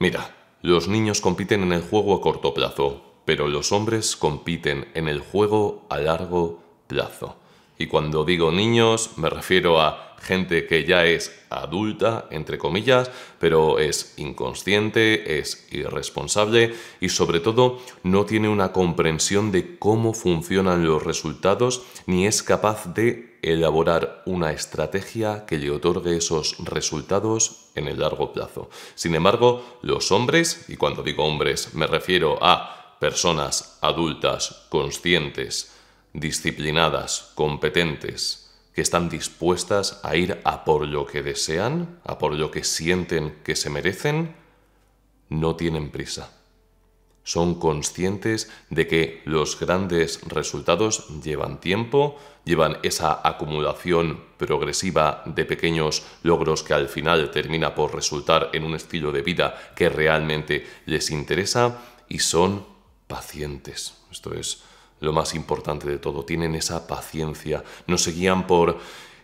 Mira, los niños compiten en el juego a corto plazo, pero los hombres compiten en el juego a largo plazo. Y cuando digo niños me refiero a gente que ya es adulta, entre comillas, pero es inconsciente, es irresponsable y sobre todo no tiene una comprensión de cómo funcionan los resultados ni es capaz de elaborar una estrategia que le otorgue esos resultados en el largo plazo. Sin embargo, los hombres, y cuando digo hombres me refiero a personas adultas, conscientes, disciplinadas, competentes, que están dispuestas a ir a por lo que desean, a por lo que sienten que se merecen, no tienen prisa. Son conscientes de que los grandes resultados llevan tiempo, llevan esa acumulación progresiva de pequeños logros que al final termina por resultar en un estilo de vida que realmente les interesa y son pacientes. Esto es lo más importante de todo, tienen esa paciencia, nos guían por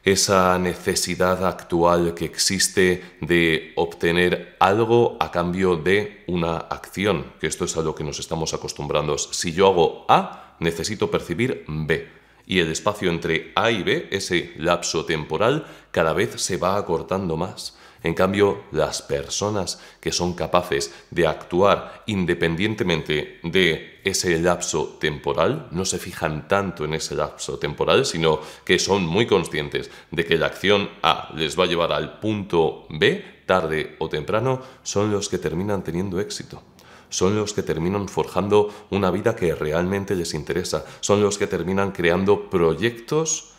esa necesidad actual que existe de obtener algo a cambio de una acción, que esto es a lo que nos estamos acostumbrando. Si yo hago A, necesito percibir B. Y el espacio entre A y B, ese lapso temporal, cada vez se va acortando más. En cambio, las personas que son capaces de actuar independientemente de ese lapso temporal, no se fijan tanto en ese lapso temporal, sino que son muy conscientes de que la acción A les va a llevar al punto B, tarde o temprano, son los que terminan teniendo éxito son los que terminan forjando una vida que realmente les interesa, son los que terminan creando proyectos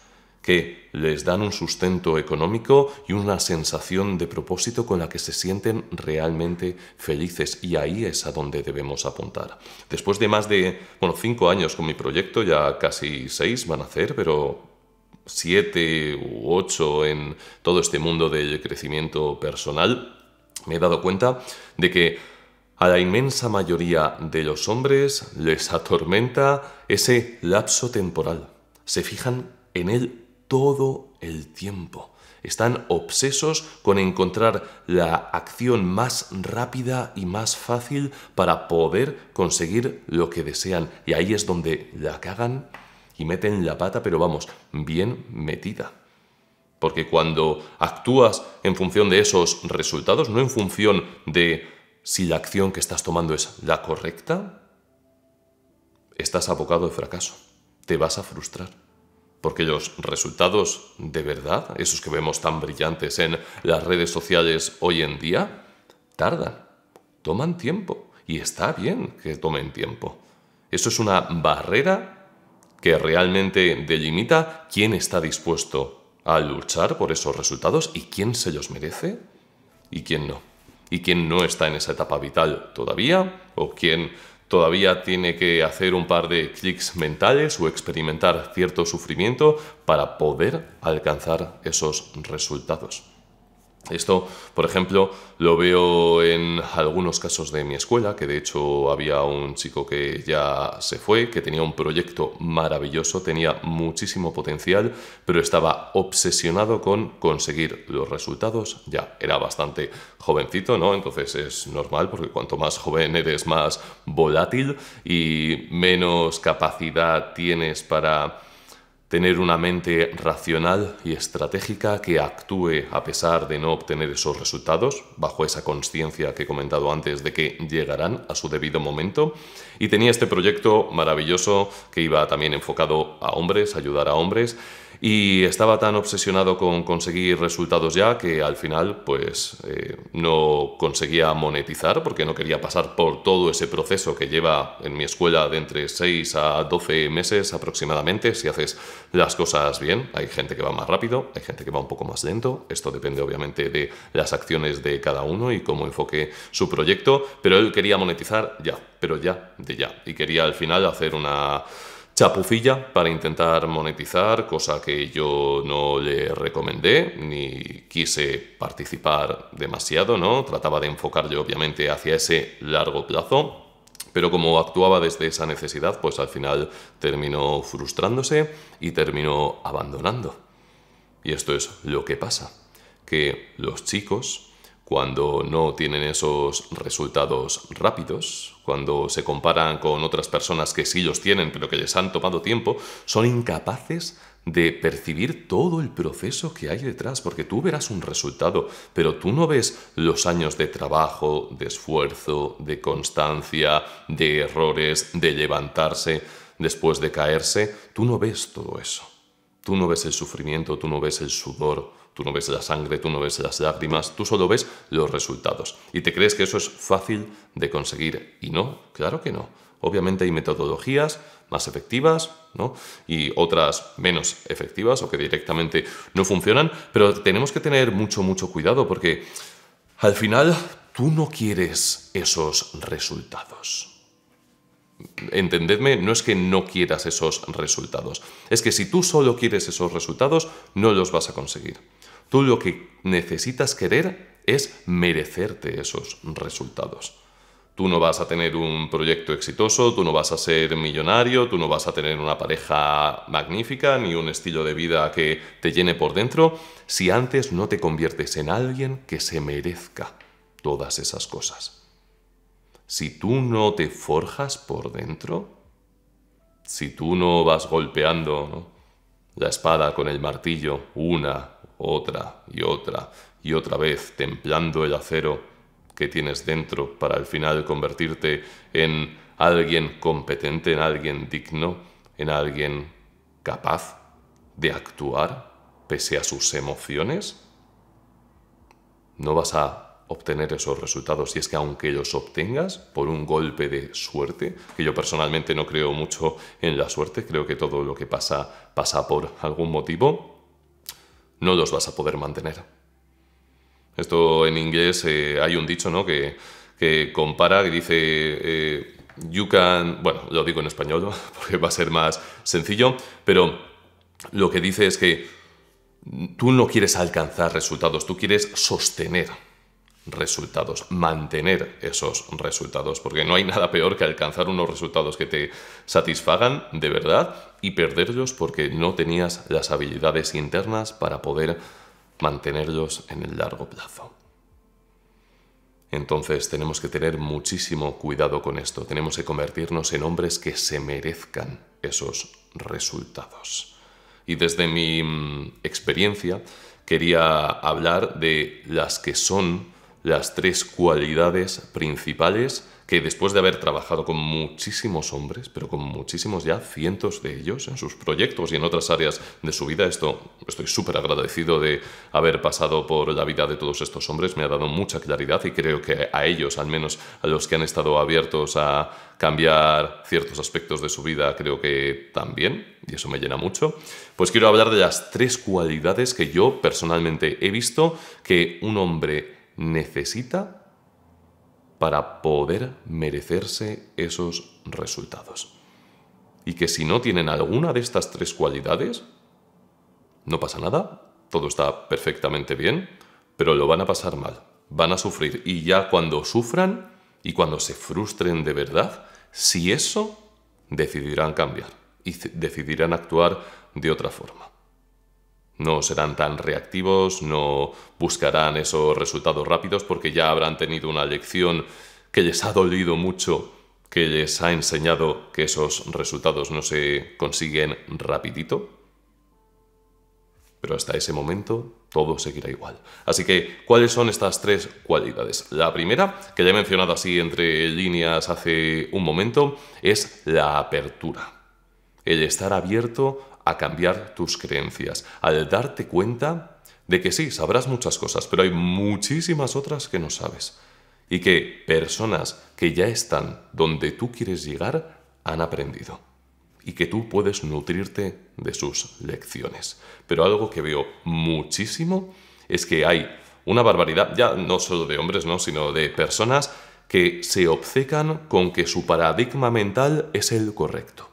que les dan un sustento económico y una sensación de propósito con la que se sienten realmente felices y ahí es a donde debemos apuntar. Después de más de, cinco años con mi proyecto, ya casi seis van a hacer, pero siete u ocho en todo este mundo del crecimiento personal, me he dado cuenta de que a la inmensa mayoría de los hombres les atormenta ese lapso temporal. Se fijan en él todo el tiempo. Están obsesos con encontrar la acción más rápida y más fácil para poder conseguir lo que desean. Y ahí es donde la cagan y meten la pata, pero vamos, bien metida. Porque cuando actúas en función de esos resultados, no en función de si la acción que estás tomando es la correcta, estás abocado de fracaso. Te vas a frustrar. Porque los resultados de verdad, esos que vemos tan brillantes en las redes sociales hoy en día, tardan, toman tiempo. Y está bien que tomen tiempo. Eso es una barrera que realmente delimita quién está dispuesto a luchar por esos resultados y quién se los merece y quién no. Y quién no está en esa etapa vital todavía o quién Todavía tiene que hacer un par de clics mentales o experimentar cierto sufrimiento para poder alcanzar esos resultados. Esto, por ejemplo, lo veo en algunos casos de mi escuela, que de hecho había un chico que ya se fue, que tenía un proyecto maravilloso, tenía muchísimo potencial, pero estaba obsesionado con conseguir los resultados. Ya era bastante jovencito, ¿no? Entonces es normal, porque cuanto más joven eres, más volátil y menos capacidad tienes para tener una mente racional y estratégica que actúe a pesar de no obtener esos resultados, bajo esa conciencia que he comentado antes de que llegarán a su debido momento. Y tenía este proyecto maravilloso que iba también enfocado a hombres, ayudar a hombres y estaba tan obsesionado con conseguir resultados ya que al final pues eh, no conseguía monetizar porque no quería pasar por todo ese proceso que lleva en mi escuela de entre 6 a 12 meses aproximadamente si haces las cosas bien. Hay gente que va más rápido, hay gente que va un poco más lento, esto depende obviamente de las acciones de cada uno y cómo enfoque su proyecto, pero él quería monetizar ya, pero ya, de ya y quería al final hacer una Chapufilla para intentar monetizar, cosa que yo no le recomendé ni quise participar demasiado, ¿no? Trataba de enfocarle, obviamente hacia ese largo plazo, pero como actuaba desde esa necesidad, pues al final terminó frustrándose y terminó abandonando. Y esto es lo que pasa, que los chicos cuando no tienen esos resultados rápidos, cuando se comparan con otras personas que sí los tienen pero que les han tomado tiempo, son incapaces de percibir todo el proceso que hay detrás, porque tú verás un resultado, pero tú no ves los años de trabajo, de esfuerzo, de constancia, de errores, de levantarse después de caerse, tú no ves todo eso. Tú no ves el sufrimiento, tú no ves el sudor, Tú no ves la sangre, tú no ves las lágrimas, tú solo ves los resultados. ¿Y te crees que eso es fácil de conseguir? Y no, claro que no. Obviamente hay metodologías más efectivas ¿no? y otras menos efectivas o que directamente no funcionan, pero tenemos que tener mucho, mucho cuidado porque al final tú no quieres esos resultados. Entendedme, no es que no quieras esos resultados, es que si tú solo quieres esos resultados, no los vas a conseguir. Tú lo que necesitas querer es merecerte esos resultados. Tú no vas a tener un proyecto exitoso, tú no vas a ser millonario, tú no vas a tener una pareja magnífica ni un estilo de vida que te llene por dentro si antes no te conviertes en alguien que se merezca todas esas cosas. Si tú no te forjas por dentro, si tú no vas golpeando la espada con el martillo una otra y otra y otra vez templando el acero que tienes dentro para al final convertirte en alguien competente, en alguien digno, en alguien capaz de actuar pese a sus emociones? No vas a obtener esos resultados Si es que aunque los obtengas por un golpe de suerte, que yo personalmente no creo mucho en la suerte, creo que todo lo que pasa pasa por algún motivo, no los vas a poder mantener. Esto en inglés eh, hay un dicho que, compara, que dice, eh, you can, bueno, lo digo en español porque va a ser más sencillo, pero lo que dice es que tú no quieres alcanzar resultados, tú quieres sostener resultados, mantener esos resultados, porque no hay nada peor que alcanzar unos resultados que te satisfagan de verdad y perderlos porque no tenías las habilidades internas para poder mantenerlos en el largo plazo. Entonces tenemos que tener muchísimo cuidado con esto, tenemos que convertirnos en hombres que se merezcan esos resultados. Y desde mi mm, experiencia quería hablar de las que son las tres cualidades principales que después de haber trabajado con muchísimos hombres, pero con muchísimos ya, cientos de ellos, en sus proyectos y en otras áreas de su vida, esto estoy súper agradecido de haber pasado por la vida de todos estos hombres, me ha dado mucha claridad y creo que a ellos, al menos a los que han estado abiertos a cambiar ciertos aspectos de su vida, creo que también, y eso me llena mucho, pues quiero hablar de las tres cualidades que yo personalmente he visto que un hombre necesita para poder merecerse esos resultados. Y que si no tienen alguna de estas tres cualidades, no pasa nada, todo está perfectamente bien, pero lo van a pasar mal, van a sufrir y ya cuando sufran y cuando se frustren de verdad, si eso, decidirán cambiar y decidirán actuar de otra forma. No serán tan reactivos, no buscarán esos resultados rápidos porque ya habrán tenido una lección que les ha dolido mucho, que les ha enseñado que esos resultados no se consiguen rapidito. Pero hasta ese momento todo seguirá igual. Así que, ¿cuáles son estas tres cualidades? La primera, que ya he mencionado así entre líneas hace un momento, es la apertura. El estar abierto a cambiar tus creencias, al darte cuenta de que sí, sabrás muchas cosas, pero hay muchísimas otras que no sabes. Y que personas que ya están donde tú quieres llegar han aprendido. Y que tú puedes nutrirte de sus lecciones. Pero algo que veo muchísimo es que hay una barbaridad, ya no solo de hombres, ¿no? sino de personas que se obcecan con que su paradigma mental es el correcto.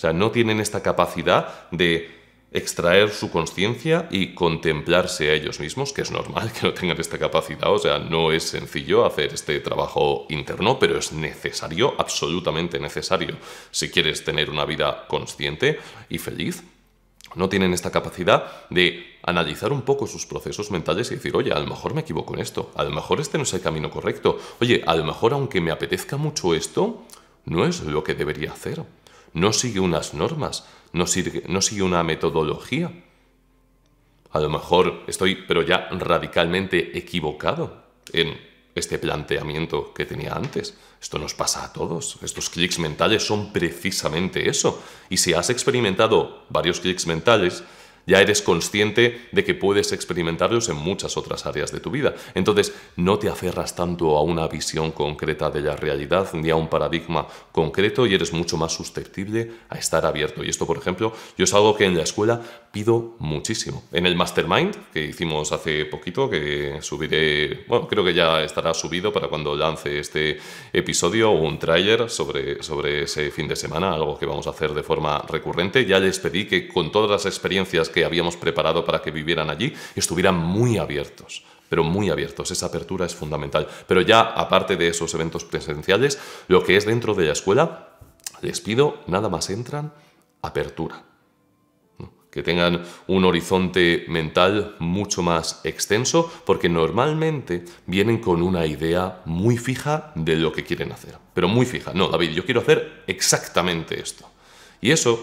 O sea, no tienen esta capacidad de extraer su conciencia y contemplarse a ellos mismos, que es normal que no tengan esta capacidad, o sea, no es sencillo hacer este trabajo interno, pero es necesario, absolutamente necesario, si quieres tener una vida consciente y feliz. No tienen esta capacidad de analizar un poco sus procesos mentales y decir, oye, a lo mejor me equivoco en esto, a lo mejor este no es el camino correcto, oye, a lo mejor aunque me apetezca mucho esto, no es lo que debería hacer no sigue unas normas, no sigue, no sigue una metodología. A lo mejor estoy, pero ya radicalmente equivocado en este planteamiento que tenía antes. Esto nos pasa a todos. Estos clics mentales son precisamente eso. Y si has experimentado varios clics mentales, ya eres consciente de que puedes experimentarlos en muchas otras áreas de tu vida. Entonces, no te aferras tanto a una visión concreta de la realidad ni a un paradigma concreto y eres mucho más susceptible a estar abierto. Y esto, por ejemplo, yo es algo que en la escuela pido muchísimo. En el Mastermind que hicimos hace poquito, que subiré, bueno, creo que ya estará subido para cuando lance este episodio o un tráiler sobre, sobre ese fin de semana, algo que vamos a hacer de forma recurrente. Ya les pedí que con todas las experiencias que habíamos preparado para que vivieran allí, estuvieran muy abiertos pero muy abiertos. Esa apertura es fundamental. Pero ya aparte de esos eventos presenciales, lo que es dentro de la escuela, les pido, nada más entran, apertura que tengan un horizonte mental mucho más extenso, porque normalmente vienen con una idea muy fija de lo que quieren hacer. Pero muy fija. No, David, yo quiero hacer exactamente esto. Y eso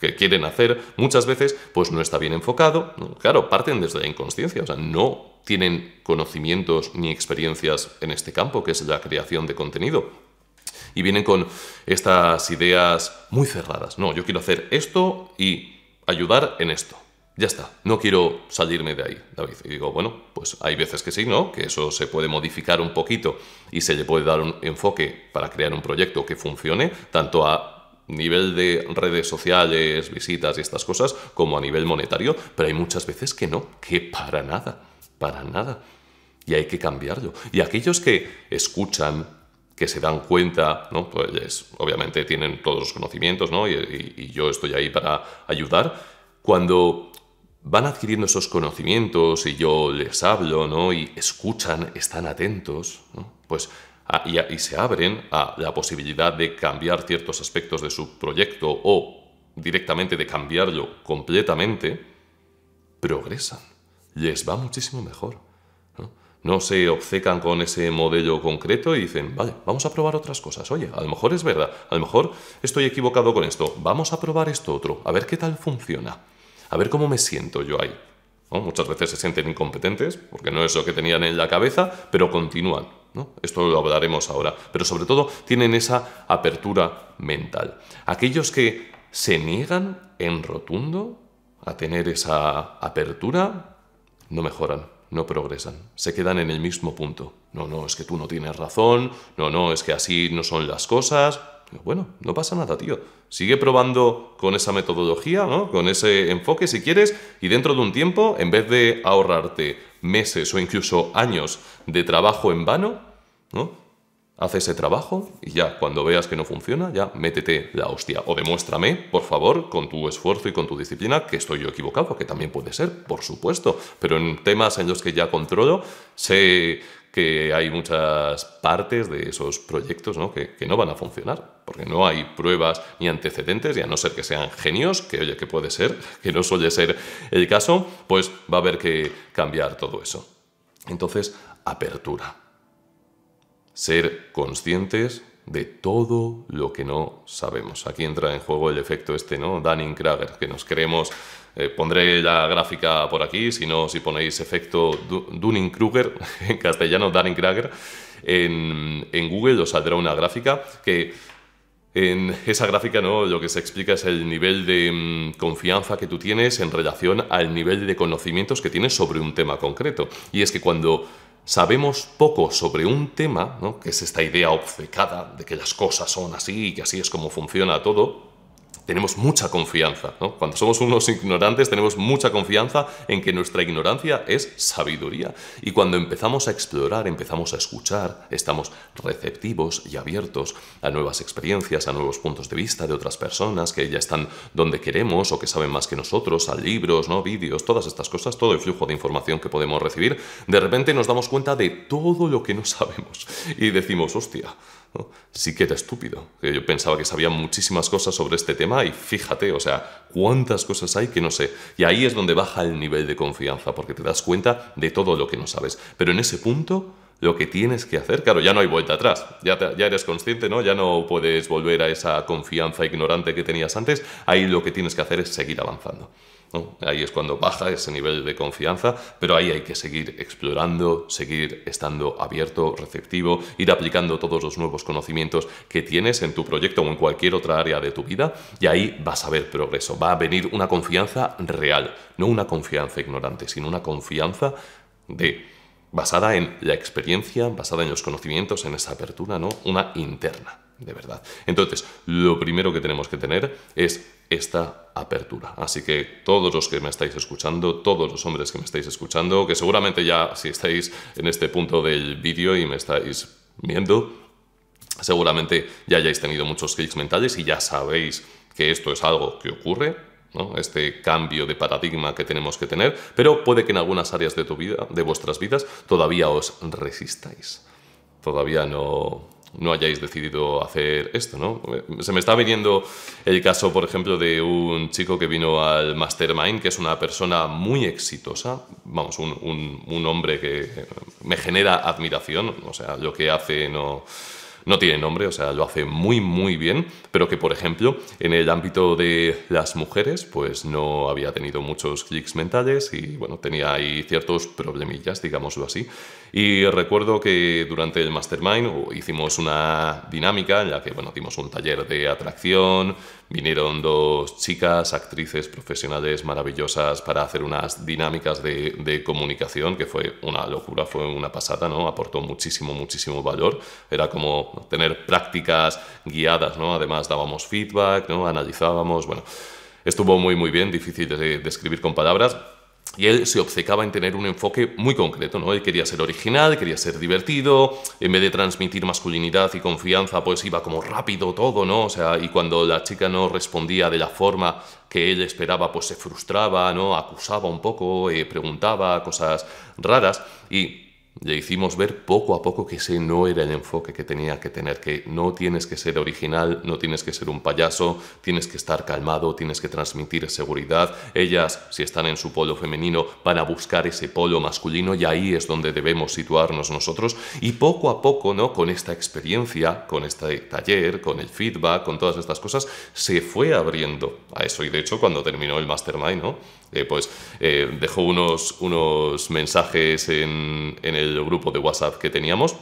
que quieren hacer muchas veces, pues no está bien enfocado. Claro, parten desde la inconsciencia, o sea, no tienen conocimientos ni experiencias en este campo, que es la creación de contenido. Y vienen con estas ideas muy cerradas. No, yo quiero hacer esto y ayudar en esto. Ya está, no quiero salirme de ahí, David. Y digo, bueno, pues hay veces que sí, ¿no? Que eso se puede modificar un poquito y se le puede dar un enfoque para crear un proyecto que funcione, tanto a nivel de redes sociales, visitas y estas cosas, como a nivel monetario, pero hay muchas veces que no, que para nada, para nada. Y hay que cambiarlo. Y aquellos que escuchan, que se dan cuenta, ¿no? Pues obviamente tienen todos los conocimientos, ¿no? Y, yo estoy ahí para ayudar. Cuando van adquiriendo esos conocimientos y yo les hablo, ¿no? Y escuchan, están atentos, ¿no? Pues Ah, y, se abren a la posibilidad de cambiar ciertos aspectos de su proyecto o directamente de cambiarlo completamente, progresan, les va muchísimo mejor. ¿no? se obcecan con ese modelo concreto y dicen, vale, vamos a probar otras cosas. Oye, a lo mejor es verdad, a lo mejor estoy equivocado con esto, vamos a probar esto otro, a ver qué tal funciona, a ver cómo me siento yo ahí. Muchas veces se sienten incompetentes porque no es lo que tenían en la cabeza, pero continúan. Esto lo hablaremos ahora. Pero sobre todo tienen esa apertura mental. Aquellos que se niegan en rotundo a tener esa apertura, no mejoran, no progresan, se quedan en el mismo punto. No, no, es que tú no tienes razón, no, no, es que así no son las cosas. Bueno, no pasa nada, tío. Sigue probando con esa metodología, con ese enfoque si quieres, y dentro de un tiempo, en vez de ahorrarte meses o incluso años de trabajo en vano, ¿no? Haz ese trabajo y ya, cuando veas que no funciona, ya métete la hostia. O demuéstrame, por favor, con tu esfuerzo y con tu disciplina, que estoy yo equivocado, que también puede ser, por supuesto. Pero en temas en los que ya controlo, sé que hay muchas partes de esos proyectos Que, que, no van a funcionar, porque no hay pruebas ni antecedentes, y a no ser que sean genios, que oye, que puede ser, que no suele ser el caso, pues va a haber que cambiar todo eso. Entonces, apertura. Ser conscientes de todo lo que no sabemos. Aquí entra en juego el efecto este, ¿no? Dunning-Krager, que nos creemos... Eh, pondré la gráfica por aquí, si no, si ponéis efecto Dunning-Kruger, en castellano Dunning-Kruger, en, Google os saldrá una gráfica que en esa gráfica ¿no? lo que se explica es el nivel de mm, confianza que tú tienes en relación al nivel de conocimientos que tienes sobre un tema concreto. Y es que cuando sabemos poco sobre un tema, ¿no? que es esta idea obcecada de que las cosas son así y que así es como funciona todo, tenemos mucha confianza. ¿no? Cuando somos unos ignorantes tenemos mucha confianza en que nuestra ignorancia es sabiduría. Y cuando empezamos a explorar, empezamos a escuchar, estamos receptivos y abiertos a nuevas experiencias, a nuevos puntos de vista de otras personas que ya están donde queremos o que saben más que nosotros, a libros, ¿no? vídeos, todas estas cosas, todo el flujo de información que podemos recibir, de repente nos damos cuenta de todo lo que no sabemos y decimos, hostia, Sí que era estúpido. Yo pensaba que sabía muchísimas cosas sobre este tema y fíjate, o sea, cuántas cosas hay que no sé. Y ahí es donde baja el nivel de confianza, porque te das cuenta de todo lo que no sabes. Pero en ese punto, lo que tienes que hacer, claro, ya no hay vuelta atrás, ya, ya eres consciente, ¿no? Ya no puedes volver a esa confianza ignorante que tenías antes, ahí lo que tienes que hacer es seguir avanzando. Ahí es cuando baja ese nivel de confianza, pero ahí hay que seguir explorando, seguir estando abierto, receptivo, ir aplicando todos los nuevos conocimientos que tienes en tu proyecto o en cualquier otra área de tu vida y ahí vas a ver progreso, va a venir una confianza real, no una confianza ignorante, sino una confianza de basada en la experiencia, basada en los conocimientos, en esa apertura, ¿no? Una interna, de verdad. Entonces, lo primero que tenemos que tener es esta apertura. Así que todos los que me estáis escuchando, todos los hombres que me estáis escuchando, que seguramente ya si estáis en este punto del vídeo y me estáis viendo, seguramente ya hayáis tenido muchos clics mentales y ya sabéis que esto es algo que ocurre, ¿no? este cambio de paradigma que tenemos que tener, pero puede que en algunas áreas de, tu vida, de vuestras vidas todavía os resistáis. Todavía no, no hayáis decidido hacer esto, ¿no? Se me está viniendo el caso, por ejemplo, de un chico que vino al Mastermind, que es una persona muy exitosa, vamos, un, hombre que me genera admiración, o sea, lo que hace no no tiene nombre, o sea, lo hace muy, muy bien, pero que, por ejemplo, en el ámbito de las mujeres, pues no había tenido muchos clics mentales y, bueno, tenía ahí ciertos problemillas, digámoslo así. Y recuerdo que durante el mastermind oh, hicimos una dinámica en la que bueno, dimos un taller de atracción, vinieron dos chicas, actrices profesionales maravillosas para hacer unas dinámicas de, comunicación, que fue una locura, fue una pasada, ¿no? Aportó muchísimo, muchísimo valor. Era como tener prácticas guiadas, ¿no? Además dábamos feedback, ¿no? Analizábamos, bueno, estuvo muy, muy bien, difícil de describir con palabras. Y él se obcecaba en tener un enfoque muy concreto, ¿no? Él quería ser original, quería ser divertido, en vez de transmitir masculinidad y confianza, pues iba como rápido todo, ¿no? O sea, y cuando la chica no respondía de la forma que él esperaba, pues se frustraba, ¿no? Acusaba un poco, eh, preguntaba cosas raras y le hicimos ver poco a poco que ese no era el enfoque que tenía que tener, que no tienes que ser original, no tienes que ser un payaso, tienes que estar calmado, tienes que transmitir seguridad. Ellas, si están en su polo femenino, van a buscar ese polo masculino y ahí es donde debemos situarnos nosotros. Y poco a poco, ¿no? Con esta experiencia, con este taller, con el feedback, con todas estas cosas, se fue abriendo a eso. Y de hecho, cuando terminó el mastermind, ¿no? Eh, pues eh, dejó unos, mensajes en, el grupo de WhatsApp que teníamos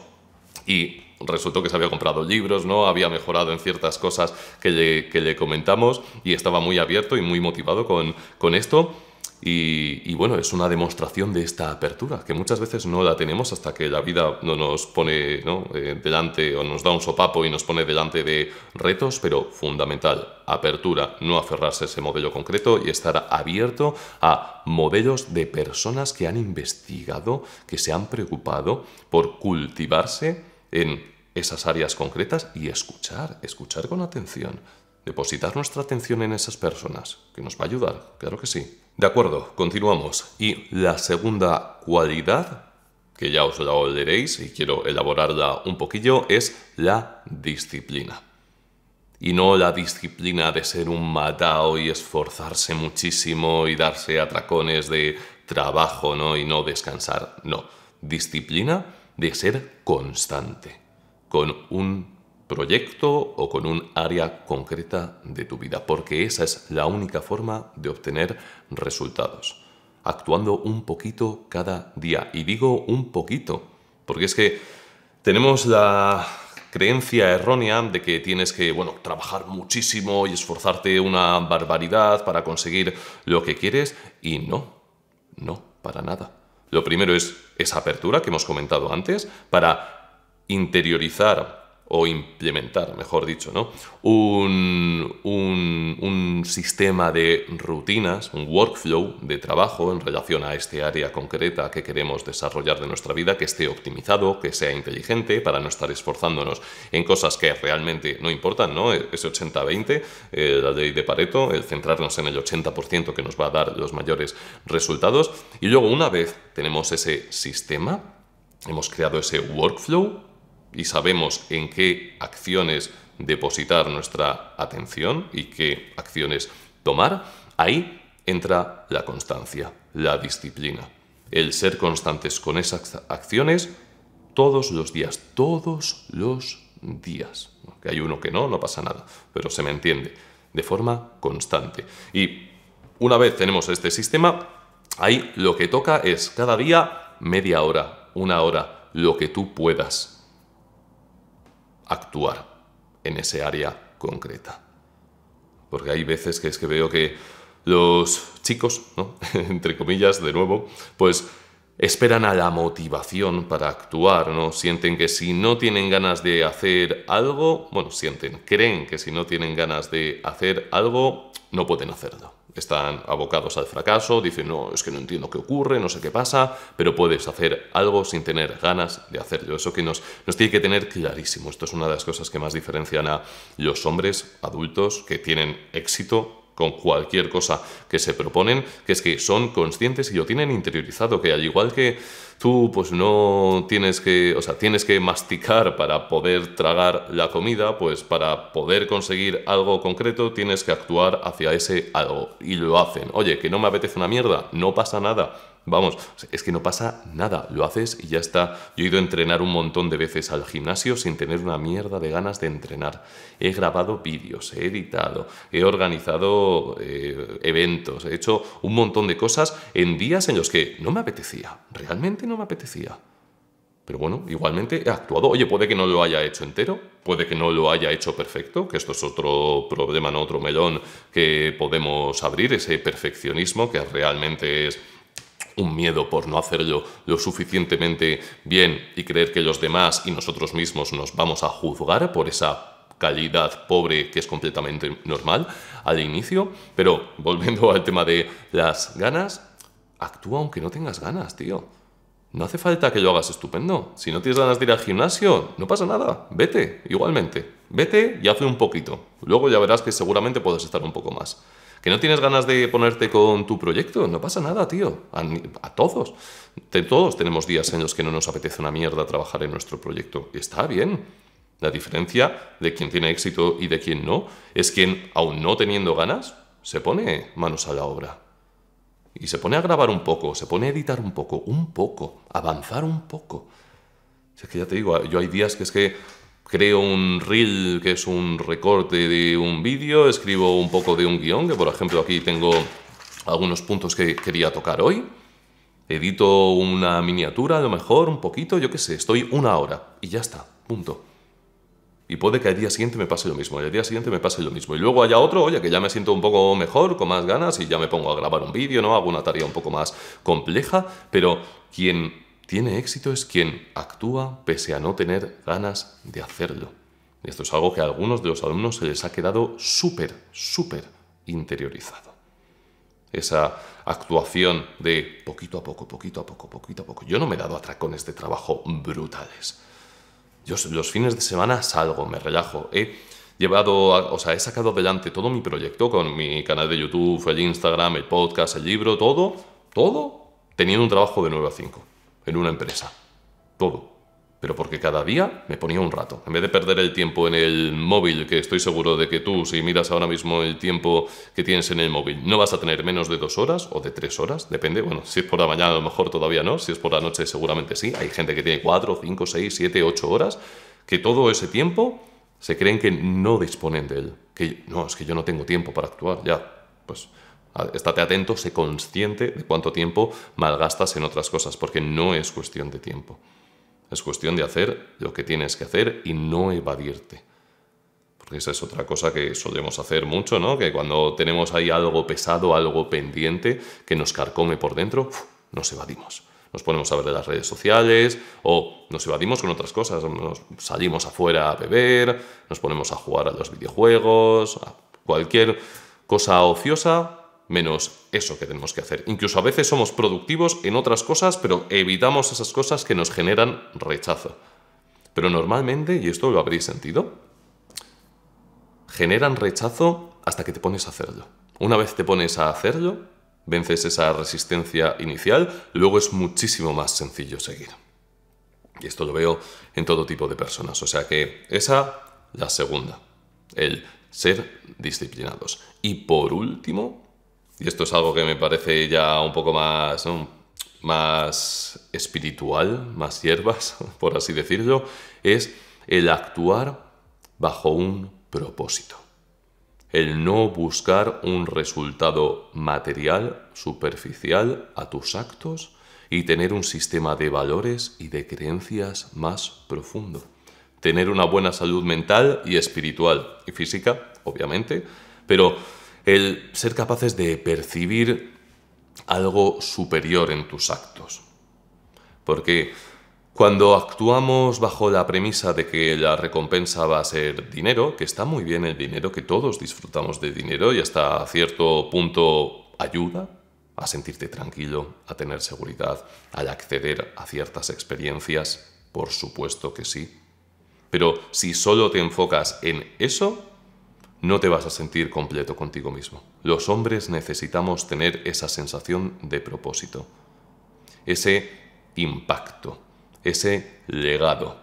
y resultó que se había comprado libros, ¿no? Había mejorado en ciertas cosas que le, comentamos y estaba muy abierto y muy motivado con, con esto. Y, bueno, es una demostración de esta apertura, que muchas veces no la tenemos hasta que la vida no nos pone eh, delante o nos da un sopapo y nos pone delante de retos, pero fundamental, apertura, no aferrarse a ese modelo concreto y estar abierto a modelos de personas que han investigado, que se han preocupado por cultivarse en esas áreas concretas y escuchar, escuchar con atención, depositar nuestra atención en esas personas, que nos va a ayudar, claro que sí. De acuerdo, continuamos. Y la segunda cualidad, que ya os la oleréis y quiero elaborarla un poquillo, es la disciplina. Y no la disciplina de ser un matao y esforzarse muchísimo y darse atracones de trabajo ¿no? y no descansar. No, disciplina de ser constante, con un proyecto o con un área concreta de tu vida, porque esa es la única forma de obtener resultados, actuando un poquito cada día. Y digo un poquito, porque es que tenemos la creencia errónea de que tienes que, bueno, trabajar muchísimo y esforzarte una barbaridad para conseguir lo que quieres y no, no, para nada. Lo primero es esa apertura que hemos comentado antes para interiorizar o implementar, mejor dicho, ¿no? Un, sistema de rutinas, un workflow de trabajo en relación a este área concreta que queremos desarrollar de nuestra vida, que esté optimizado, que sea inteligente, para no estar esforzándonos en cosas que realmente no importan, ¿no? Ese 80-20, eh, la ley de Pareto, el centrarnos en el 80% que nos va a dar los mayores resultados. Y luego, una vez tenemos ese sistema, hemos creado ese workflow, y sabemos en qué acciones depositar nuestra atención y qué acciones tomar, ahí entra la constancia, la disciplina. El ser constantes con esas acciones todos los días, todos los días. Que hay uno que no, no pasa nada, pero se me entiende, de forma constante. Y una vez tenemos este sistema, ahí lo que toca es cada día media hora, una hora, lo que tú puedas, actuar en ese área concreta. Porque hay veces que es que veo que los chicos, entre comillas, de nuevo, pues esperan a la motivación para actuar, ¿no? Sienten que si no tienen ganas de hacer algo, bueno, sienten, creen que si no tienen ganas de hacer algo, no pueden hacerlo están abocados al fracaso, dicen, no, es que no entiendo qué ocurre, no sé qué pasa, pero puedes hacer algo sin tener ganas de hacerlo. Eso que nos, nos tiene que tener clarísimo. Esto es una de las cosas que más diferencian a los hombres adultos que tienen éxito con cualquier cosa que se proponen, que es que son conscientes y lo tienen interiorizado, que al igual que tú pues no tienes que, o sea, tienes que masticar para poder tragar la comida, pues para poder conseguir algo concreto tienes que actuar hacia ese algo y lo hacen. Oye, que no me apetece una mierda, no pasa nada Vamos, es que no pasa nada, lo haces y ya está. Yo he ido a entrenar un montón de veces al gimnasio sin tener una mierda de ganas de entrenar. He grabado vídeos, he editado, he organizado eh, eventos, he hecho un montón de cosas en días en los que no me apetecía, realmente no me apetecía. Pero bueno, igualmente he actuado. Oye, puede que no lo haya hecho entero, puede que no lo haya hecho perfecto, que esto es otro problema, no otro melón que podemos abrir, ese perfeccionismo que realmente es un miedo por no hacerlo lo suficientemente bien y creer que los demás y nosotros mismos nos vamos a juzgar por esa calidad pobre que es completamente normal al inicio, pero volviendo al tema de las ganas, actúa aunque no tengas ganas, tío. No hace falta que lo hagas estupendo. Si no tienes ganas de ir al gimnasio, no pasa nada. Vete, igualmente. Vete y hazlo un poquito. Luego ya verás que seguramente puedes estar un poco más no tienes ganas de ponerte con tu proyecto, no pasa nada, tío. A, todos. de todos tenemos días en los que no nos apetece una mierda trabajar en nuestro proyecto. Está bien. La diferencia de quien tiene éxito y de quien no es quien, aún no teniendo ganas, se pone manos a la obra. Y se pone a grabar un poco, se pone a editar un poco, un poco, avanzar un poco. Si es que ya te digo, yo hay días que es que creo un reel que es un recorte de un vídeo, escribo un poco de un guión, que por ejemplo aquí tengo algunos puntos que quería tocar hoy, edito una miniatura a lo mejor, un poquito, yo qué sé, estoy una hora y ya está, punto. Y puede que al día siguiente me pase lo mismo, y al día siguiente me pase lo mismo. Y luego haya otro, oye, que ya me siento un poco mejor, con más ganas, y ya me pongo a grabar un vídeo, ¿no? Hago una tarea un poco más compleja, pero quien tiene éxito es quien actúa pese a no tener ganas de hacerlo. Esto es algo que a algunos de los alumnos se les ha quedado súper, súper interiorizado. Esa actuación de poquito a poco, poquito a poco, poquito a poco. Yo no me he dado atracones de trabajo brutales. Yo los fines de semana salgo, me relajo. He llevado, o sea, he sacado adelante todo mi proyecto con mi canal de YouTube, el Instagram, el podcast, el libro, todo, todo, teniendo un trabajo de 9 a 5 en una empresa. Todo. Pero porque cada día me ponía un rato. En vez de perder el tiempo en el móvil, que estoy seguro de que tú, si miras ahora mismo el tiempo que tienes en el móvil, no vas a tener menos de dos horas o de tres horas, depende. Bueno, si es por la mañana a lo mejor todavía no, si es por la noche seguramente sí. Hay gente que tiene cuatro, cinco, seis, siete, ocho horas, que todo ese tiempo se creen que no disponen de él. Que no, es que yo no tengo tiempo para actuar, ya. Pues estate atento, sé consciente de cuánto tiempo malgastas en otras cosas, porque no es cuestión de tiempo. Es cuestión de hacer lo que tienes que hacer y no evadirte. Porque esa es otra cosa que solemos hacer mucho, ¿no? Que cuando tenemos ahí algo pesado, algo pendiente, que nos carcome por dentro, nos evadimos. Nos ponemos a ver las redes sociales o nos evadimos con otras cosas. Nos salimos afuera a beber, nos ponemos a jugar a los videojuegos, a cualquier cosa ociosa menos eso que tenemos que hacer. Incluso a veces somos productivos en otras cosas, pero evitamos esas cosas que nos generan rechazo. Pero normalmente, y esto lo habréis sentido, generan rechazo hasta que te pones a hacerlo. Una vez te pones a hacerlo, vences esa resistencia inicial, luego es muchísimo más sencillo seguir. Y esto lo veo en todo tipo de personas. O sea que esa, la segunda, el ser disciplinados. Y por último, y esto es algo que me parece ya un poco más, más espiritual, más hierbas, por así decirlo, es el actuar bajo un propósito. El no buscar un resultado material, superficial a tus actos y tener un sistema de valores y de creencias más profundo. Tener una buena salud mental y espiritual y física, obviamente, pero el ser capaces de percibir algo superior en tus actos. Porque cuando actuamos bajo la premisa de que la recompensa va a ser dinero, que está muy bien el dinero, que todos disfrutamos de dinero y hasta cierto punto ayuda a sentirte tranquilo, a tener seguridad, al acceder a ciertas experiencias, por supuesto que sí. Pero si solo te enfocas en eso, no te vas a sentir completo contigo mismo. Los hombres necesitamos tener esa sensación de propósito, ese impacto, ese legado,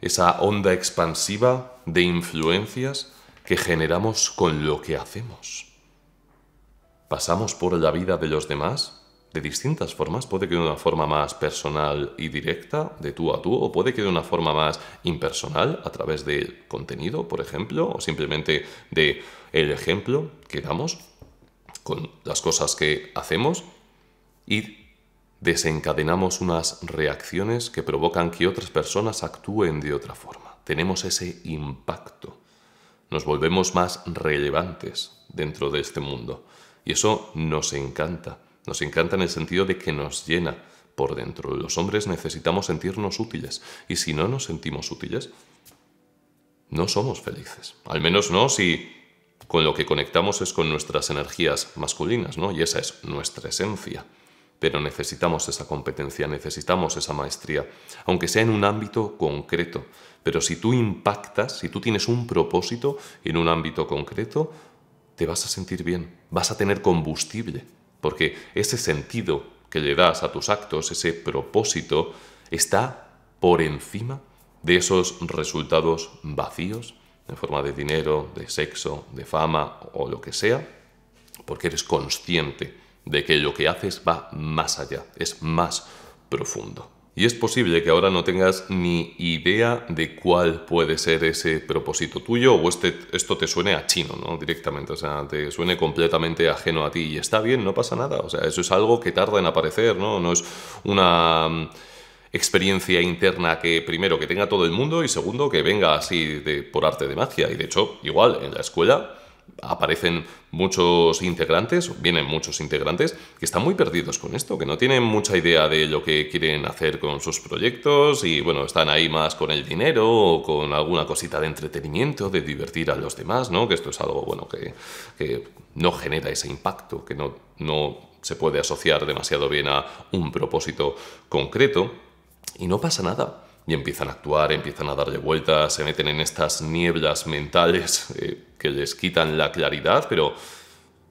esa onda expansiva de influencias que generamos con lo que hacemos. Pasamos por la vida de los demás de distintas formas. Puede que de una forma más personal y directa, de tú a tú, o puede que de una forma más impersonal, a través de contenido, por ejemplo, o simplemente de el ejemplo que damos con las cosas que hacemos y desencadenamos unas reacciones que provocan que otras personas actúen de otra forma. Tenemos ese impacto. Nos volvemos más relevantes dentro de este mundo. Y eso nos encanta. Nos encanta en el sentido de que nos llena por dentro. Los hombres necesitamos sentirnos útiles y si no nos sentimos útiles, no somos felices. Al menos no si con lo que conectamos es con nuestras energías masculinas, ¿no? Y esa es nuestra esencia. Pero necesitamos esa competencia, necesitamos esa maestría, aunque sea en un ámbito concreto. Pero si tú impactas, si tú tienes un propósito en un ámbito concreto, te vas a sentir bien, vas a tener combustible porque ese sentido que le das a tus actos, ese propósito, está por encima de esos resultados vacíos, en forma de dinero, de sexo, de fama o lo que sea, porque eres consciente de que lo que haces va más allá, es más profundo. Y es posible que ahora no tengas ni idea de cuál puede ser ese propósito tuyo o este, esto te suene a chino, ¿no? Directamente, o sea, te suene completamente ajeno a ti. Y está bien, no pasa nada. O sea, eso es algo que tarda en aparecer, ¿no? No es una mm, experiencia interna que primero que tenga todo el mundo y segundo que venga así de, por arte de magia. Y de hecho, igual, en la escuela aparecen muchos integrantes, vienen muchos integrantes que están muy perdidos con esto, que no tienen mucha idea de lo que quieren hacer con sus proyectos y bueno, están ahí más con el dinero o con alguna cosita de entretenimiento, de divertir a los demás, ¿no? Que esto es algo, bueno, que, no genera ese impacto, que no se puede asociar demasiado bien a un propósito concreto y no pasa nada y empiezan a actuar, empiezan a darle vueltas, se meten en estas nieblas mentales eh, que les quitan la claridad, pero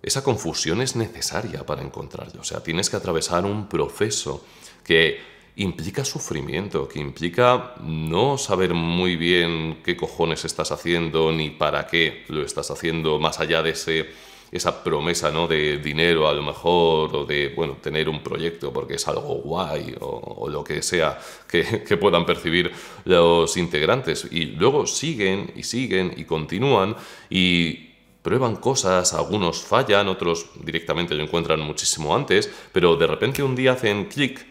esa confusión es necesaria para encontrarlo. O sea, tienes que atravesar un proceso que implica sufrimiento, que implica no saber muy bien qué cojones estás haciendo ni para qué lo estás haciendo, más allá de ese esa promesa ¿no? de dinero a lo mejor o de bueno, tener un proyecto porque es algo guay o, lo que sea que, que, puedan percibir los integrantes. Y luego siguen y siguen y continúan y prueban cosas, algunos fallan, otros directamente lo encuentran muchísimo antes, pero de repente un día hacen clic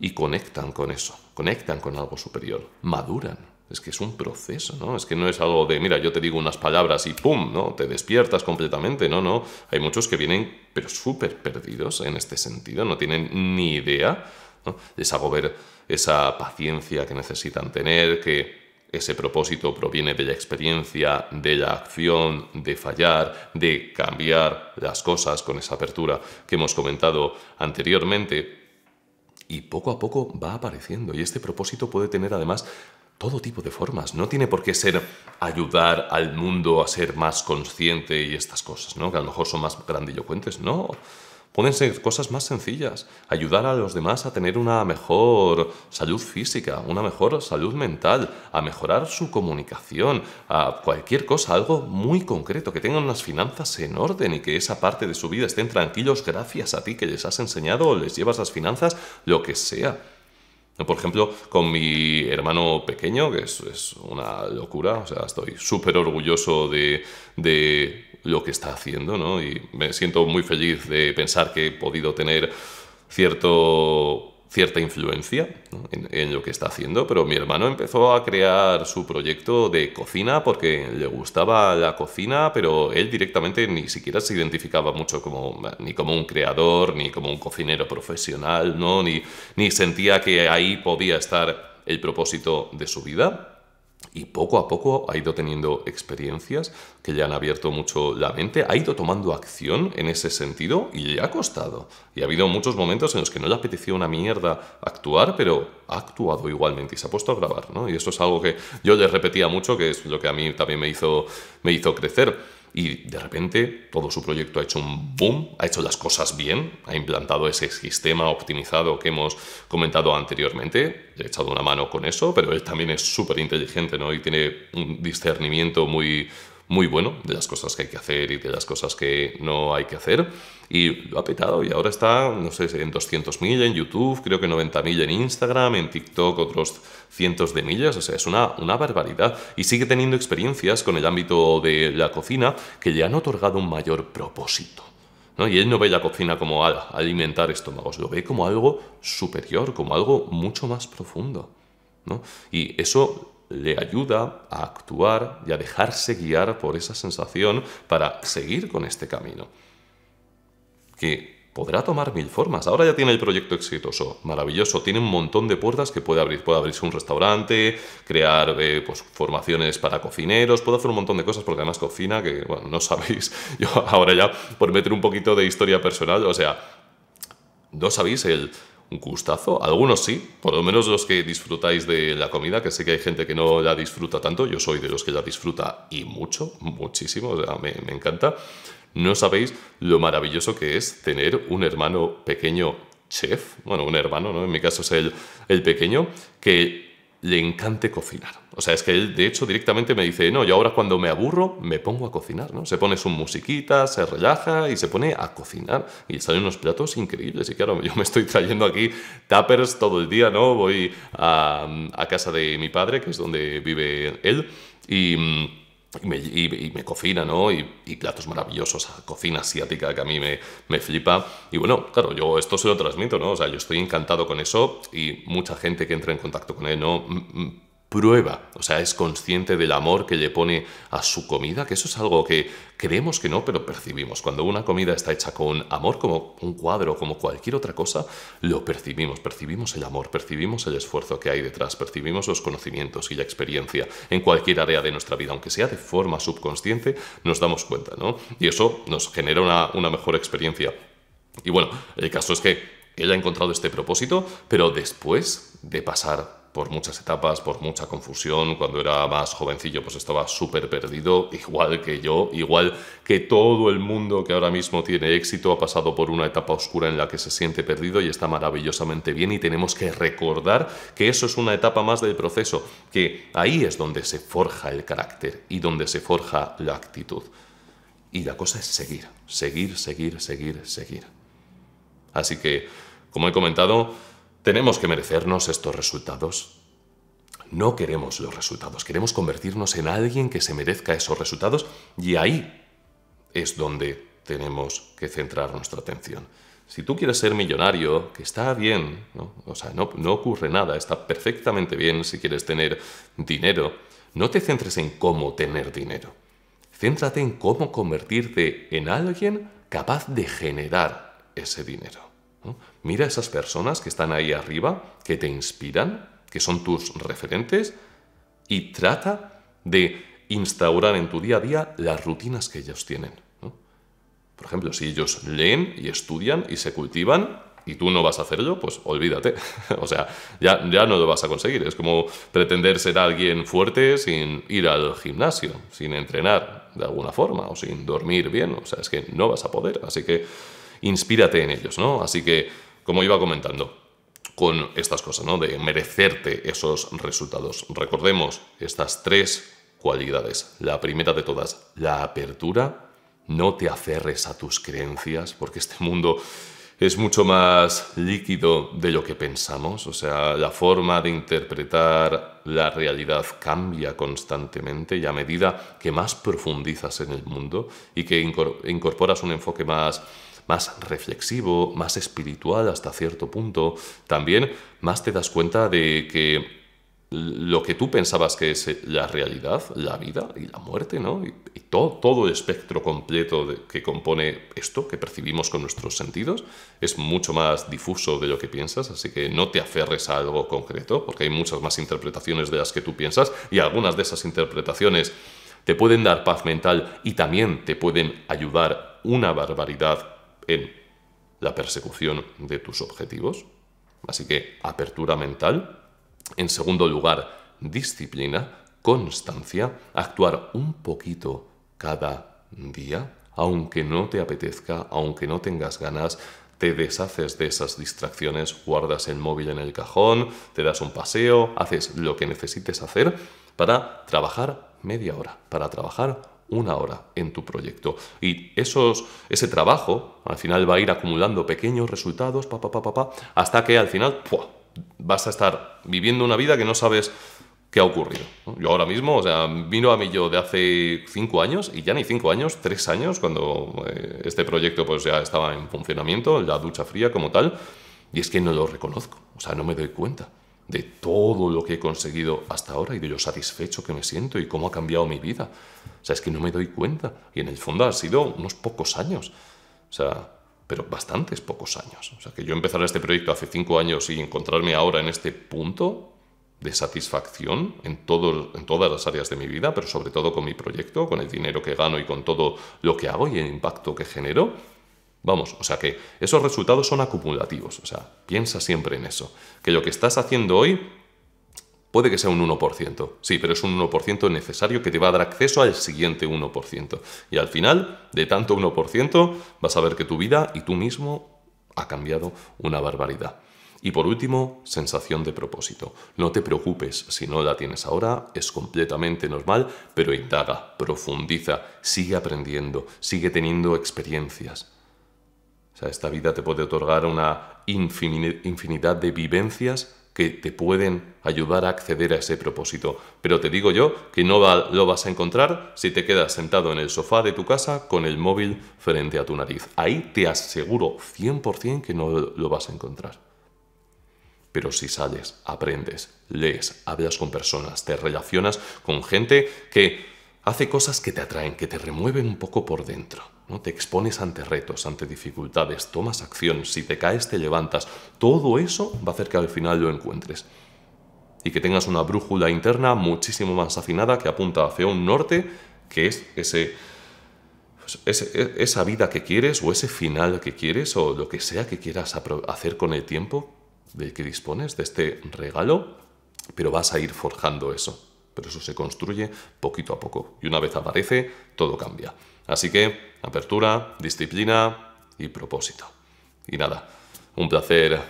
y conectan con eso, conectan con algo superior, maduran es que es un proceso, ¿no? Es que no es algo de, mira, yo te digo unas palabras y ¡pum! ¿no? Te despiertas completamente, no, no. Hay muchos que vienen, pero súper perdidos en este sentido, no tienen ni idea, ¿no? Les ver esa paciencia que necesitan tener, que ese propósito proviene de la experiencia, de la acción, de fallar, de cambiar las cosas con esa apertura que hemos comentado anteriormente. Y poco a poco va apareciendo. Y este propósito puede tener además todo tipo de formas. No tiene por qué ser ayudar al mundo a ser más consciente y estas cosas, ¿no? Que a lo mejor son más grandilocuentes. No, pueden ser cosas más sencillas. Ayudar a los demás a tener una mejor salud física, una mejor salud mental, a mejorar su comunicación, a cualquier cosa, algo muy concreto, que tengan unas finanzas en orden y que esa parte de su vida estén tranquilos gracias a ti que les has enseñado o les llevas las finanzas, lo que sea por ejemplo, con mi hermano pequeño, que es, una locura, o sea, estoy súper orgulloso de, de, lo que está haciendo, ¿no? Y me siento muy feliz de pensar que he podido tener cierto cierta influencia en, en, lo que está haciendo, pero mi hermano empezó a crear su proyecto de cocina porque le gustaba la cocina, pero él directamente ni siquiera se identificaba mucho como, ni como un creador, ni como un cocinero profesional, ¿no? ni, ni sentía que ahí podía estar el propósito de su vida y poco a poco ha ido teniendo experiencias que le han abierto mucho la mente, ha ido tomando acción en ese sentido y le ha costado. Y ha habido muchos momentos en los que no le apeteció una mierda actuar, pero ha actuado igualmente y se ha puesto a grabar, Y eso es algo que yo le repetía mucho, que es lo que a mí también me hizo, me hizo crecer y de repente todo su proyecto ha hecho un boom, ha hecho las cosas bien, ha implantado ese sistema optimizado que hemos comentado anteriormente, le he echado una mano con eso, pero él también es súper inteligente ¿no? y tiene un discernimiento muy, muy bueno de las cosas que hay que hacer y de las cosas que no hay que hacer. Y lo ha petado y ahora está, no sé, en 200.000 en YouTube, creo que 90.000 en Instagram, en TikTok otros cientos de millas, o sea, es una, una barbaridad. Y sigue teniendo experiencias con el ámbito de la cocina que le han otorgado un mayor propósito. ¿No? Y él no ve la cocina como a alimentar estómagos, lo ve como algo superior, como algo mucho más profundo. ¿no? Y eso le ayuda a actuar y a dejarse guiar por esa sensación para seguir con este camino. Que podrá tomar mil formas. Ahora ya tiene el proyecto exitoso, maravilloso, tiene un montón de puertas que puede abrir. Puede abrirse un restaurante, crear eh, pues, formaciones para cocineros, puede hacer un montón de cosas porque además cocina, que bueno, no sabéis, yo ahora ya por meter un poquito de historia personal, o sea, no sabéis el gustazo. Algunos sí, por lo menos los que disfrutáis de la comida, que sé que hay gente que no la disfruta tanto, yo soy de los que la disfruta y mucho, muchísimo, me, encanta. No sabéis lo maravilloso que es tener un hermano pequeño chef, bueno, un hermano, ¿no? En mi caso es el pequeño, que le encante cocinar. O sea, es que él, de hecho, directamente me dice, no, yo ahora cuando me aburro me pongo a cocinar, ¿no? Se pone su musiquita, se relaja y se pone a cocinar y salen unos platos increíbles. Y claro, yo me estoy trayendo aquí tuppers todo el día, ¿no? Voy a, a casa de mi padre, que es donde vive él, y mm, y me, cocina, ¿no? Y, platos maravillosos, cocina asiática que a mí me, me, flipa. Y bueno, claro, yo esto se lo transmito, ¿no? O sea, yo estoy encantado con eso y mucha gente que entra en contacto con él, ¿no? prueba, o sea, es consciente del amor que le pone a su comida, que eso es algo que creemos que no, pero percibimos. Cuando una comida está hecha con amor, como un cuadro, como cualquier otra cosa, lo percibimos, percibimos el amor, percibimos el esfuerzo que hay detrás, percibimos los conocimientos y la experiencia en cualquier área de nuestra vida, aunque sea de forma subconsciente, nos damos cuenta, ¿no? Y eso nos genera una, mejor experiencia. Y bueno, el caso es que ella ha encontrado este propósito, pero después de pasar por muchas etapas, por mucha confusión. Cuando era más jovencillo, pues estaba súper perdido, igual que yo, igual que todo el mundo que ahora mismo tiene éxito, ha pasado por una etapa oscura en la que se siente perdido y está maravillosamente bien. Y tenemos que recordar que eso es una etapa más del proceso, que ahí es donde se forja el carácter y donde se forja la actitud. Y la cosa es seguir, seguir, seguir, seguir, seguir. Así que, como he comentado, ¿Tenemos que merecernos estos resultados? No queremos los resultados, queremos convertirnos en alguien que se merezca esos resultados y ahí es donde tenemos que centrar nuestra atención. Si tú quieres ser millonario, que está bien, ¿no? o sea, no ocurre nada, está perfectamente bien si quieres tener dinero, no te centres en cómo tener dinero. Céntrate en cómo convertirte en alguien capaz de generar ese dinero. Mira a esas personas que están ahí arriba, que te inspiran, que son tus referentes, y trata de instaurar en tu día a día las rutinas que ellos tienen. Por ejemplo, si ellos leen y estudian y se cultivan, y tú no vas a hacerlo, pues olvídate. o sea, ya, ya no lo vas a conseguir. Es como pretender ser alguien fuerte sin ir al gimnasio, sin entrenar de alguna forma o sin dormir bien. O sea, es que no vas a poder. Así que inspírate en ellos, ¿no? Así que, como iba comentando, con estas cosas, ¿no? De merecerte esos resultados. Recordemos estas tres cualidades. La primera de todas, la apertura. No te aferres a tus creencias, porque este mundo es mucho más líquido de lo que pensamos, o sea, la forma de interpretar la realidad cambia constantemente y a medida que más profundizas en el mundo y que incorporas un enfoque más más reflexivo, más espiritual hasta cierto punto. También más te das cuenta de que lo que tú pensabas que es la realidad, la vida y la muerte, ¿no? Y, todo, el espectro completo que compone esto que percibimos con nuestros sentidos es mucho más difuso de lo que piensas, así que no te aferres a algo concreto, porque hay muchas más interpretaciones de las que tú piensas y algunas de esas interpretaciones te pueden dar paz mental y también te pueden ayudar una barbaridad en la persecución de tus objetivos. Así que apertura mental. En segundo lugar, disciplina, constancia, actuar un poquito cada día, aunque no te apetezca, aunque no tengas ganas, te deshaces de esas distracciones, guardas el móvil en el cajón, te das un paseo, haces lo que necesites hacer para trabajar media hora, para trabajar una hora en tu proyecto. Y esos, ese trabajo al final va a ir acumulando pequeños resultados, pa, pa, pa, pa, hasta que al final vas a estar viviendo una vida que no sabes qué ha ocurrido. Yo ahora mismo, o sea, vino a mí yo de hace cinco años, y ya ni cinco años, tres años, cuando eh, este proyecto pues ya estaba en funcionamiento, la ducha fría como tal, y es que no lo reconozco, o sea, no me doy cuenta de todo lo que he conseguido hasta ahora y de lo satisfecho que me siento y cómo ha cambiado mi vida. O sea, es que no me doy cuenta. Y en el fondo ha sido unos pocos años. O sea, pero bastantes pocos años. O sea, que yo empezara este proyecto hace cinco años y encontrarme ahora en este punto de satisfacción en, todo, en todas las áreas de mi vida, pero sobre todo con mi proyecto, con el dinero que gano y con todo lo que hago y el impacto que genero, Vamos, o sea que esos resultados son acumulativos, o sea, piensa siempre en eso, que lo que estás haciendo hoy puede que sea un 1%, sí, pero es un 1% necesario que te va a dar acceso al siguiente 1%. Y al final, de tanto 1%, vas a ver que tu vida y tú mismo ha cambiado una barbaridad. Y por último, sensación de propósito. No te preocupes si no la tienes ahora, es completamente normal, pero indaga, profundiza, sigue aprendiendo, sigue teniendo experiencias esta vida te puede otorgar una infinidad de vivencias que te pueden ayudar a acceder a ese propósito. Pero te digo yo que no lo vas a encontrar si te quedas sentado en el sofá de tu casa con el móvil frente a tu nariz. Ahí te aseguro 100% que no lo vas a encontrar. Pero si sales, aprendes, lees, hablas con personas, te relacionas con gente que hace cosas que te atraen, que te remueven un poco por dentro te expones ante retos, ante dificultades, tomas acción, si te caes te levantas. Todo eso va a hacer que al final lo encuentres. Y que tengas una brújula interna muchísimo más afinada que apunta hacia un norte, que es ese pues, e, esa vida que quieres o ese final que quieres o lo que sea que quieras hacer con el tiempo del que dispones, de este regalo, pero vas a ir forjando eso. Pero eso se construye poquito a poco. Y una vez aparece, todo cambia. Así que, apertura, disciplina y propósito. Y nada, un placer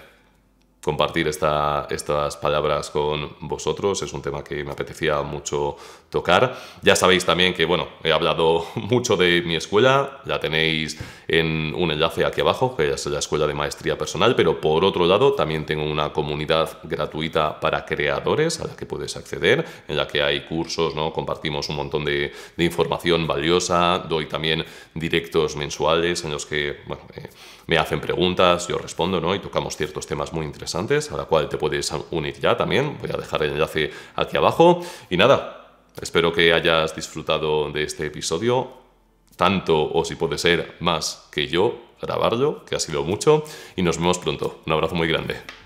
compartir estas palabras con vosotros. Es un tema que me apetecía mucho tocar. Ya sabéis también que, bueno, he hablado mucho de mi escuela, la tenéis en un enlace aquí abajo, que es la Escuela de Maestría Personal, pero por otro lado también tengo una comunidad gratuita para creadores a la que puedes acceder, en la que hay cursos, ¿no? compartimos un montón de, información valiosa, doy también directos mensuales en los que, bueno, eh, me hacen preguntas, yo respondo, ¿no? Y tocamos ciertos temas muy interesantes, a la cual te puedes unir ya también. Voy a dejar el enlace aquí abajo. Y nada, espero que hayas disfrutado de este episodio, tanto o si puede ser más que yo grabarlo, que ha sido mucho. Y nos vemos pronto. Un abrazo muy grande.